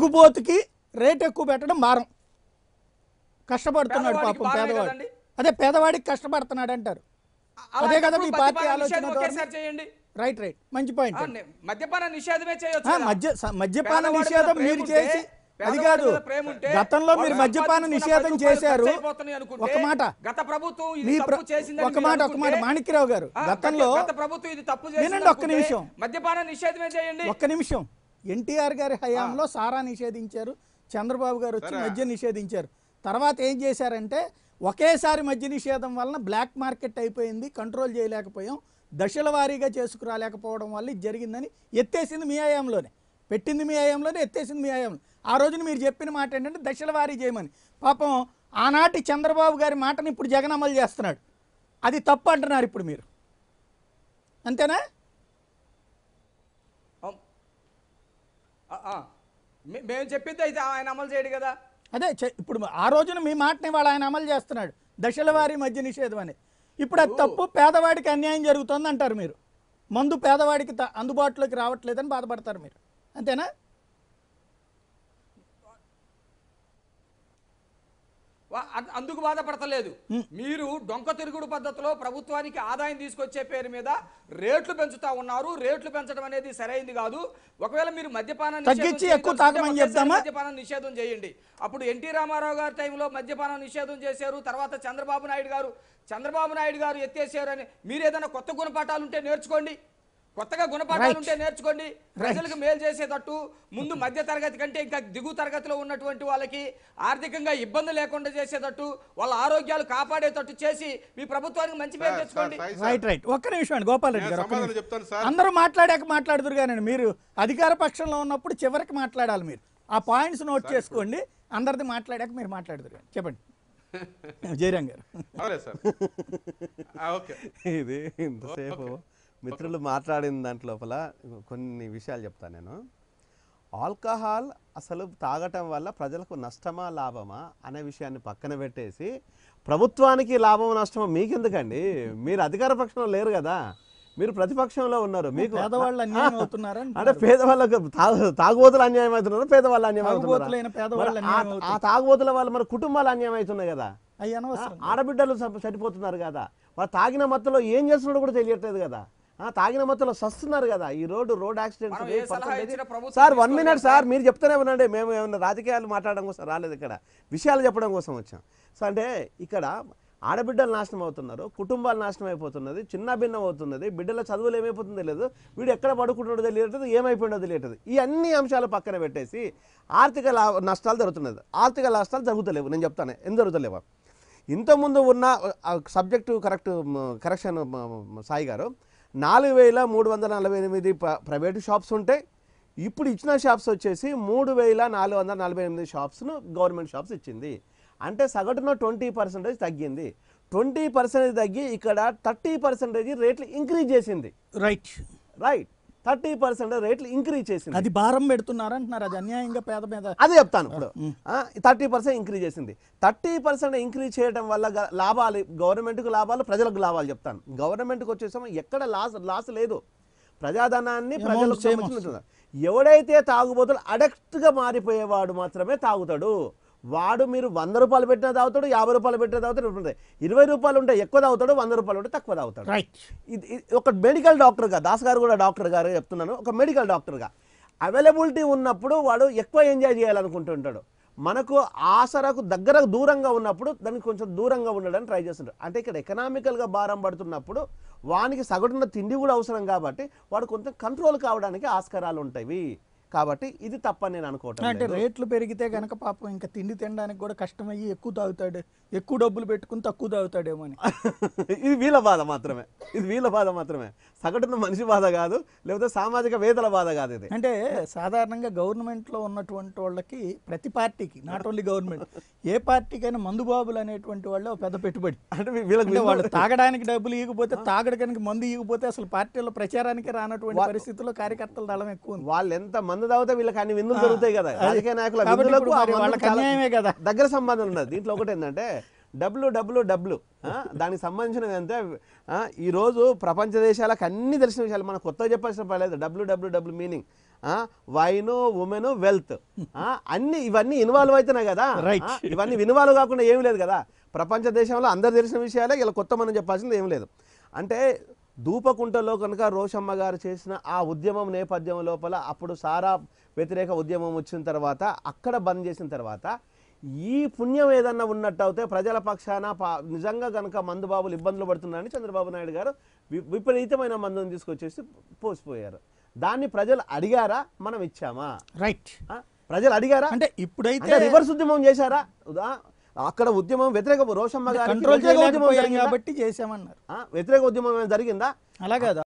తాగుబోతుకి rate ఎక్కువ పెట్టడం మారం కష్టపడుతున్నాడు పాపం పేదవాడు అదే పేదవాడికి కష్టపడుతున్నాడు అంటారు అదే కదా మీ పార్టీ ఆలోచన రైట్ రైట్ మంచి పాయింట్ మద్యపాన నిషేధమే చేయొచ్చు మద్యపాన నిషేధం మీరు చేసి అది కాదు గతంలో మీరు మద్యపాన నిషేధం చేశారు ఒక మాట గత ప్రభుత్వం ఒక మాట ఒక మాట మాణిక్యరావు గారు గతంలో ప్రభుత్వం ఇది తప్పు వినండి ఒక్క నిమిషం మద్యపాన నిషేధమే చేయండి ఒక్క నిమిషం ఎన్టీఆర్ గారి హయాంలో సారా నిషేధించారు చంద్రబాబు గారు వచ్చి మద్య నిషేధించారు తర్వాత ఏం చేశారంటే ఒకేసారి మద్య నిషేధం వలన బ్లాక్ మార్కెట్ అయిపోయింది కంట్రోల్ చేయలేకపోయాం దశల వారీగా చేసుకురాలేకపోవడం వల్ల ఇది జరిగిందని ఎత్తేసింది మీ హయాంలోనే పెట్టింది మీ హయాంలోనే ఎత్తేసింది మీ హయాంలో ఆ రోజున మీరు చెప్పిన మాట ఏంటంటే దశల వారీ చేయమని పాపం ఆనాటి చంద్రబాబు గారి మాటను ఇప్పుడు జగన్ అమలు చేస్తున్నాడు అది తప్పు అంటున్నారు ఇప్పుడు మీరు అంతేనా మేము చెప్పింది అయితే ఆయన అమలు చేయడు కదా అదే ఇప్పుడు ఆ రోజున మీ మాటని వాడు ఆయన అమలు చేస్తున్నాడు దశల వారి మధ్య నిషేధం అని ఇప్పుడు అది తప్పు పేదవాడికి అన్యాయం జరుగుతుంది అంటారు మీరు మందు పేదవాడికి అందుబాటులోకి రావట్లేదని బాధపడతారు మీరు అంతేనా అందుకు బాధపడతలేదు మీరు డొంక తిరుగుడు పద్ధతిలో ప్రభుత్వానికి ఆదాయం తీసుకొచ్చే పేరు మీద రేట్లు పెంచుతా ఉన్నారు రేట్లు పెంచడం అనేది సరైంది కాదు ఒకవేళ మీరు మద్యపానం మద్యపానం నిషేధం చేయండి అప్పుడు ఎన్టీ రామారావు గారి టైంలో మద్యపానం నిషేధం చేశారు తర్వాత చంద్రబాబు నాయుడు గారు చంద్రబాబు నాయుడు గారు ఎత్తేసారు అని మీరు ఏదైనా కొత్త ఉంటే నేర్చుకోండి కొత్తగా గుణపాఠాలు ఉంటే నేర్చుకోండి ప్రజలకు మేలు చేసేటట్టు ముందు మధ్య తరగతి కంటే ఇంకా దిగువ తరగతిలో ఉన్నటువంటి వాళ్ళకి ఆర్థికంగా ఇబ్బంది లేకుండా చేసేటట్టు వాళ్ళ ఆరోగ్యాలు కాపాడేటట్టు చేసి మీ ప్రభుత్వానికి మంచి పేరు తెచ్చుకోండి రైట్ రైట్ ఒక్క నిమిషం అండి రెడ్డి గారు అందరూ మాట్లాడాక మాట్లాడుతురు కానీ మీరు అధికార పక్షంలో ఉన్నప్పుడు చివరికి మాట్లాడాలి మీరు ఆ పాయింట్స్ నోట్ చేసుకోండి అందరిది మాట్లాడాక మీరు మాట్లాడుతురు కానీ చెప్పండి జయరాం గారు ఇది ఇంతసేపు మిత్రులు మాట్లాడిన దాంట్లో లోపల కొన్ని విషయాలు చెప్తాను నేను ఆల్కహాల్ అసలు తాగటం వల్ల ప్రజలకు నష్టమా లాభమా అనే విషయాన్ని పక్కన పెట్టేసి ప్రభుత్వానికి లాభం నష్టమా మీకెందుకండి మీరు అధికార పక్షంలో లేరు కదా మీరు ప్రతిపక్షంలో ఉన్నారు మీకు పేదవాళ్ళు అంటే పేదవాళ్ళకు తాగుబోతులు అన్యాయం అవుతున్నారు పేదవాళ్ళు అన్యాయం ఆ తాగుబోతుల వాళ్ళు మరి కుటుంబాలు అన్యాయం అవుతున్నాయి కదా ఆడబిడ్డలు చనిపోతున్నారు కదా వాళ్ళు తాగిన మత్తులో ఏం చేస్తున్నాడో కూడా తెలియట్లేదు కదా తాగిన మత్తులో సస్తున్నారు కదా ఈ road road accident sir one minute sir మీరు చెప్తూనే ఉండండి మేము ఏమైనా రాజకీయాలు మాట్లాడడం కోసం రాలేదు ఇక్కడ విషయాలు చెప్పడం కోసం వచ్చాం సో అంటే ఇక్కడ ఆడబిడ్డలు నాశనం అవుతున్నారు కుటుంబాలు నాశనం అయిపోతున్నది చిన్న భిన్నం అవుతున్నది బిడ్డల చదువులు ఏమైపోతుందో లేదు వీడు ఎక్కడ పడుకుంటుండో తెలియటది ఏమైపోయినో తెలియటది ఈ అన్ని అంశాలు పక్కన పెట్టేసి ఆర్థిక నష్టాలు జరుగుతున్నది ఆర్థిక నష్టాలు జరుగుతలేవు నేను చెప్తాను ఎందుకు జరుగుతలేవా ఇంతకుముందు ఉన్న సబ్జెక్టు కరెక్ట్ కరెక్షన్ సాయి గారు నాలుగు వేల మూడు వందల నలభై ఎనిమిది ప్రైవేటు షాప్స్ ఉంటాయి ఇప్పుడు ఇచ్చిన షాప్స్ వచ్చేసి మూడు వేల నాలుగు వందల నలభై ఎనిమిది షాప్స్ను గవర్నమెంట్ షాప్స్ ఇచ్చింది అంటే సగటున ట్వంటీ పర్సెంటేజ్ తగ్గింది ట్వంటీ పర్సెంటేజ్ తగ్గి ఇక్కడ థర్టీ పర్సెంటేజ్ రేట్లు ఇంక్రీజ్ చేసింది రైట్ రైట్ థర్టీ పర్సెంట్ రేట్లు ఇంక్రీజ్ చేసింది అది భారం పెడుతున్నారు అంటున్నారు అది అన్యాయంగా పేద మీద అదే చెప్తాను ఇప్పుడు థర్టీ పర్సెంట్ ఇంక్రీజ్ చేసింది థర్టీ పర్సెంట్ ఇంక్రీజ్ చేయడం వల్ల లాభాలు గవర్నమెంట్కు లాభాలు ప్రజలకు లాభాలు చెప్తాను గవర్నమెంట్కి వచ్చేసాము ఎక్కడ లాస్ లాస్ లేదు ప్రజాధనాన్ని ప్రజలకు ఎవడైతే తాగుబోతులు అడక్ట్గా మారిపోయేవాడు మాత్రమే తాగుతాడు వాడు మీరు వంద రూపాయలు పెట్టిన తాగుతాడు యాభై రూపాయలు పెట్టిన తాగుతాడు ఉంటాయి ఇరవై రూపాయలు ఉంటే ఎక్కువ తాగుతాడు వంద రూపాయలు ఉంటే తక్కువ తాగుతాడు రైట్ ఇది ఒక మెడికల్ డాక్టర్గా దాస్ గారు కూడా డాక్టర్ గారు చెప్తున్నాను ఒక మెడికల్ డాక్టర్గా అవైలబిలిటీ ఉన్నప్పుడు వాడు ఎక్కువ ఎంజాయ్ చేయాలనుకుంటుంటాడు మనకు ఆసరకు దగ్గరకు దూరంగా ఉన్నప్పుడు దానికి కొంచెం దూరంగా ఉండడానికి ట్రై చేస్తుంటాడు అంటే ఇక్కడ ఎకనామికల్గా భారం పడుతున్నప్పుడు వానికి సగటున తిండి కూడా అవసరం కాబట్టి వాడు కొంచెం కంట్రోల్ కావడానికి ఆస్కారాలు ఉంటాయి కాబట్టి ఇది తప్పని నేను అనుకోవటం అంటే రేట్లు పెరిగితే కనుక పాపం ఇంకా తిండి తినడానికి కూడా కష్టమయ్యి ఎక్కువ తాగుతాడు ఎక్కువ డబ్బులు పెట్టుకుని తక్కువ తాగుతాడేమో అని ఇది వీళ్ళ బాధ మాత్రమే ఇది వీళ్ళ బాధ మాత్రమే సగటున మనిషి బాధ కాదు లేకపోతే సామాజిక వేదల బాధ కాదు ఇది అంటే సాధారణంగా గవర్నమెంట్లో ఉన్నటువంటి వాళ్ళకి ప్రతి పార్టీకి నాట్ ఓన్లీ గవర్నమెంట్ ఏ పార్టీకైనా మందుబాబులు అనేటువంటి వాళ్ళు పెద్ద పెట్టుబడి అంటే వీళ్ళకి వాళ్ళు తాగడానికి డబ్బులు ఇవ్వకపోతే తాగడానికి మందు ఇవ్వకపోతే అసలు పార్టీలో ప్రచారానికి రానటువంటి పరిస్థితుల్లో కార్యకర్తల దళం ఎక్కువ వాళ్ళు ఎంత మంది మందు తాగితే వీళ్ళకి అన్ని విందులు దొరుకుతాయి కదా రాజకీయ నాయకుల విందులకు దగ్గర సంబంధం ఉన్నది దీంట్లో ఒకటి ఏంటంటే డబ్ల్యూ డబ్ల్యూ డబ్ల్యూ దానికి సంబంధించినవి అంతే ఈరోజు ప్రపంచ దేశాలకు అన్ని తెలిసిన విషయాలు మనం కొత్తగా చెప్పాల్సిన పర్లేదు W W W meaning wine women wealth అన్ని ఇవన్నీ ఇన్వాల్వ్ అవుతున్నాయి కదా రైట్ ఇవన్నీ ఇన్వాల్వ్ కాకుండా ఏం లేదు కదా ప్రపంచ దేశంలో అందరు తెలిసిన విషయాలే ఇలా కొత్త మనం చెప్పాల్సింది ఏం లేదు అంటే దూపకుంటలో కనుక రోషమ్మ గారు చేసిన ఆ ఉద్యమం నేపథ్యం లోపల అప్పుడు సారా వ్యతిరేక ఉద్యమం వచ్చిన తర్వాత అక్కడ బంద్ చేసిన తర్వాత ఈ పుణ్యం ఏదన్నా ఉన్నట్టు అయితే ప్రజల పక్షాన నిజంగా కనుక మందుబాబులు ఇబ్బందులు పడుతున్నారని చంద్రబాబు నాయుడు గారు విపరీతమైన మందుని తీసుకొచ్చేసి పోసిపోయారు దాన్ని ప్రజలు అడిగారా మనం ఇచ్చామా రైట్ ప్రజలు అడిగారా అంటే ఇప్పుడైతే రివర్స్ ఉద్యమం చేశారా అక్కడ ఉద్యమం వ్యతిరేక రోషమ్మ గారు కంట్రోల్ ఉద్యమం కాబట్టి చేశామన్నారు వ్యతిరేక ఉద్యమం జరిగిందా అలా